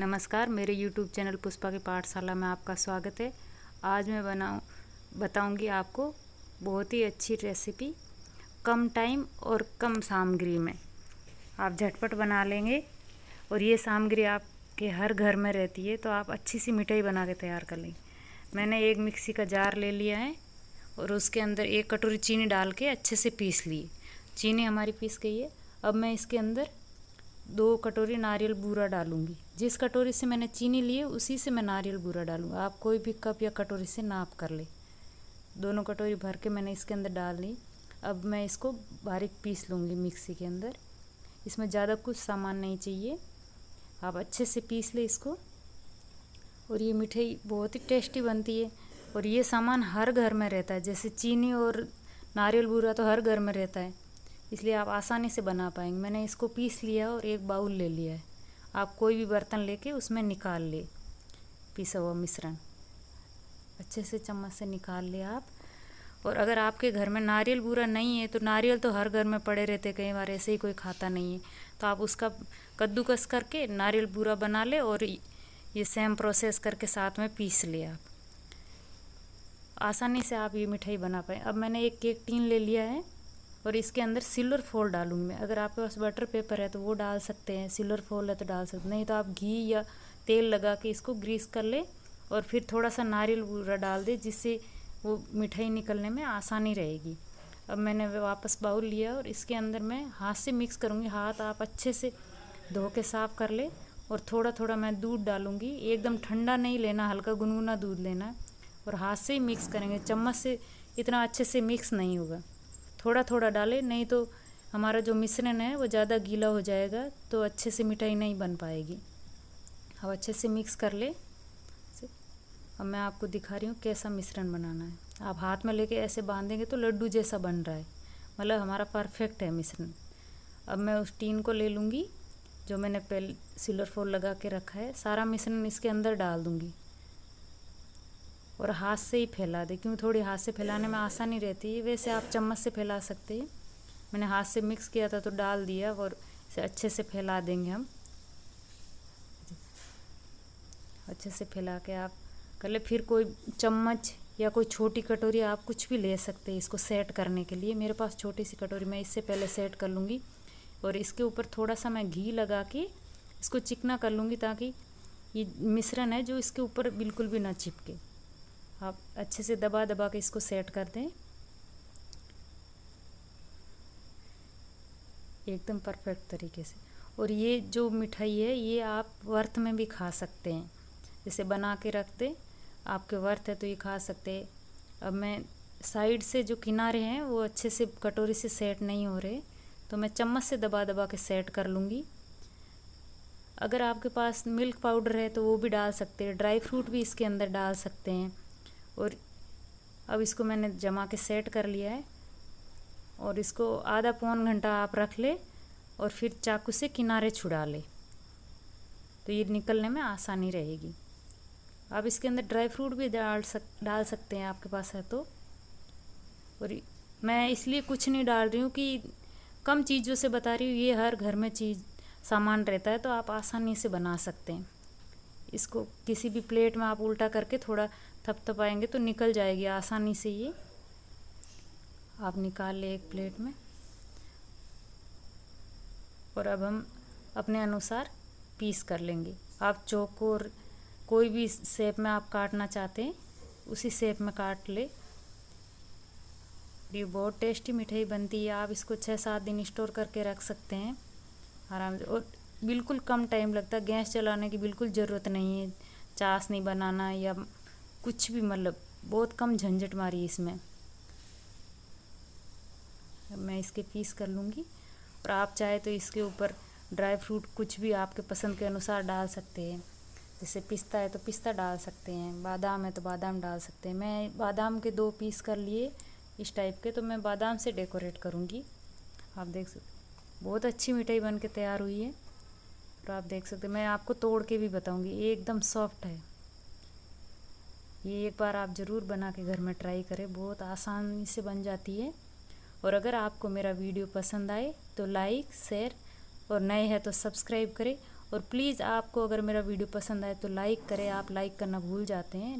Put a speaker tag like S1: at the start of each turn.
S1: नमस्कार मेरे YouTube channel Pushpa की पाठशाला में आपका स्वागत है आज मैं बनाऊँ बताऊँगी आपको बहुत ही अच्छी रेसिपी कम टाइम और कम सामग्री में आप झटपट बना लेंगे और ये सामग्री आपके हर घर में रहती है तो आप अच्छी सी मिठाई बना के तैयार कर लेंगे मैंने एक मिक्सी का जार ले लिया है और उसके अंदर एक कटोरी चीनी डाल के अच्छे से पीस ली चीनी हमारी पीस गई है अब मैं इसके अंदर दो कटोरी नारियल बूरा डालूंगी जिस कटोरी से मैंने चीनी है उसी से मैं नारियल बूरा डालूँगा आप कोई भी कप या कटोरी से नाप कर ले दोनों कटोरी भर के मैंने इसके अंदर डाल ली अब मैं इसको बारीक पीस लूँगी मिक्सी के अंदर इसमें ज़्यादा कुछ सामान नहीं चाहिए आप अच्छे से पीस ले इसको और ये मिठाई बहुत ही टेस्टी बनती है और ये सामान हर घर में रहता है जैसे चीनी और नारियल बूरा तो हर घर में रहता है इसलिए आप आसानी से बना पाएंगे मैंने इसको पीस लिया और एक बाउल ले लिया है आप कोई भी बर्तन लेके उसमें निकाल ले पिसा हुआ मिश्रण अच्छे से चम्मच से निकाल ले आप और अगर आपके घर में नारियल बूरा नहीं है तो नारियल तो हर घर में पड़े रहते कई बार ऐसे ही कोई खाता नहीं है तो आप उसका कद्दूकस करके नारियल बूरा बना ले और ये सेम प्रोसेस करके साथ में पीस ले आप आसानी से आप ये मिठाई बना पाए अब मैंने एक केक टीन ले लिया है और इसके अंदर सिल्वर फोल डालूंगी मैं अगर आपके पास बटर पेपर है तो वो डाल सकते हैं सिल्वर फोल है तो डाल सकते हैं नहीं तो आप घी या तेल लगा के इसको ग्रीस कर ले और फिर थोड़ा सा नारियल बूरा डाल दे जिससे वो मिठाई निकलने में आसानी रहेगी अब मैंने वापस बाउल लिया और इसके अंदर मैं हाथ से मिक्स करूँगी हाथ आप अच्छे से धो के साफ़ कर ले और थोड़ा थोड़ा मैं दूध डालूँगी एकदम ठंडा नहीं लेना हल्का गुनगुना दूध लेना और हाथ से ही मिक्स करेंगे चम्मच से इतना अच्छे से मिक्स नहीं होगा थोड़ा थोड़ा डालें नहीं तो हमारा जो मिश्रण है वो ज़्यादा गीला हो जाएगा तो अच्छे से मिठाई नहीं बन पाएगी अब अच्छे से मिक्स कर ले अब मैं आपको दिखा रही हूँ कैसा मिश्रण बनाना है आप हाथ में लेके ऐसे बांधेंगे तो लड्डू जैसा बन रहा है मतलब हमारा परफेक्ट है मिश्रण अब मैं उस टीन को ले लूँगी जो मैंने पहले सिल्वर फोल लगा के रखा है सारा मिश्रण इसके अंदर डाल दूँगी और हाथ से ही फैला दें क्यों थोड़ी हाथ से फैलाने में आसानी रहती है वैसे आप चम्मच से फैला सकते हैं मैंने हाथ से मिक्स किया था तो डाल दिया और इसे अच्छे से फैला देंगे हम अच्छे से फैला के आप कर ले फिर कोई चम्मच या कोई छोटी कटोरी आप कुछ भी ले सकते हैं इसको सेट करने के लिए मेरे पास छोटी सी कटोरी मैं इससे पहले सेट कर लूँगी और इसके ऊपर थोड़ा सा मैं घी लगा के इसको चिकना कर लूँगी ताकि ये मिश्रण है जो इसके ऊपर बिल्कुल भी ना चिपके आप अच्छे से दबा दबा के इसको सेट कर दें एकदम परफेक्ट तरीके से और ये जो मिठाई है ये आप वर्थ में भी खा सकते हैं जैसे बना के रखते आपके वर्थ है तो ये खा सकते अब मैं साइड से जो किनारे हैं वो अच्छे से कटोरी से सेट नहीं हो रहे तो मैं चम्मच से दबा दबा के सेट कर लूँगी अगर आपके पास मिल्क पाउडर है तो वो भी डाल सकते हैं ड्राई फ्रूट भी इसके अंदर डाल सकते हैं और अब इसको मैंने जमा के सेट कर लिया है और इसको आधा पौन घंटा आप रख ले और फिर चाकू से किनारे छुड़ा ले तो ये निकलने में आसानी रहेगी आप इसके अंदर ड्राई फ्रूट भी डाल सक डाल सकते हैं आपके पास है तो और मैं इसलिए कुछ नहीं डाल रही हूँ कि कम चीज़ों से बता रही हूँ ये हर घर में चीज़ सामान रहता है तो आप आसानी से बना सकते हैं इसको किसी भी प्लेट में आप उल्टा करके थोड़ा थपथपाएंगे तो निकल जाएगी आसानी से ये आप निकाल लें एक प्लेट में और अब हम अपने अनुसार पीस कर लेंगे आप चौकोर कोई भी शेप में आप काटना चाहते हैं उसी शेप में काट ले ये बहुत टेस्टी मिठाई बनती है आप इसको छः सात दिन स्टोर करके रख सकते हैं आराम से और बिल्कुल कम टाइम लगता है गैस चलाने की बिल्कुल ज़रूरत नहीं है चास नहीं बनाना या कुछ भी मतलब बहुत कम झंझट मारी इसमें मैं इसके पीस कर लूँगी और आप चाहे तो इसके ऊपर ड्राई फ्रूट कुछ भी आपके पसंद के अनुसार डाल सकते हैं जैसे पिस्ता है तो पिस्ता डाल सकते हैं बादाम है तो बादाम डाल सकते हैं मैं बादाम के दो पीस कर लिए इस टाइप के तो मैं बादाम से डेकोरेट करूँगी आप देख सकते बहुत अच्छी मिठाई बन के तैयार हुई है तो आप देख सकते मैं आपको तोड़ के भी बताऊंगी ये एकदम सॉफ्ट है ये एक बार आप ज़रूर बना के घर में ट्राई करें बहुत आसानी से बन जाती है और अगर आपको मेरा वीडियो पसंद आए तो लाइक शेयर और नए हैं तो सब्सक्राइब करें और प्लीज़ आपको अगर मेरा वीडियो पसंद आए तो लाइक करें आप लाइक करना भूल जाते हैं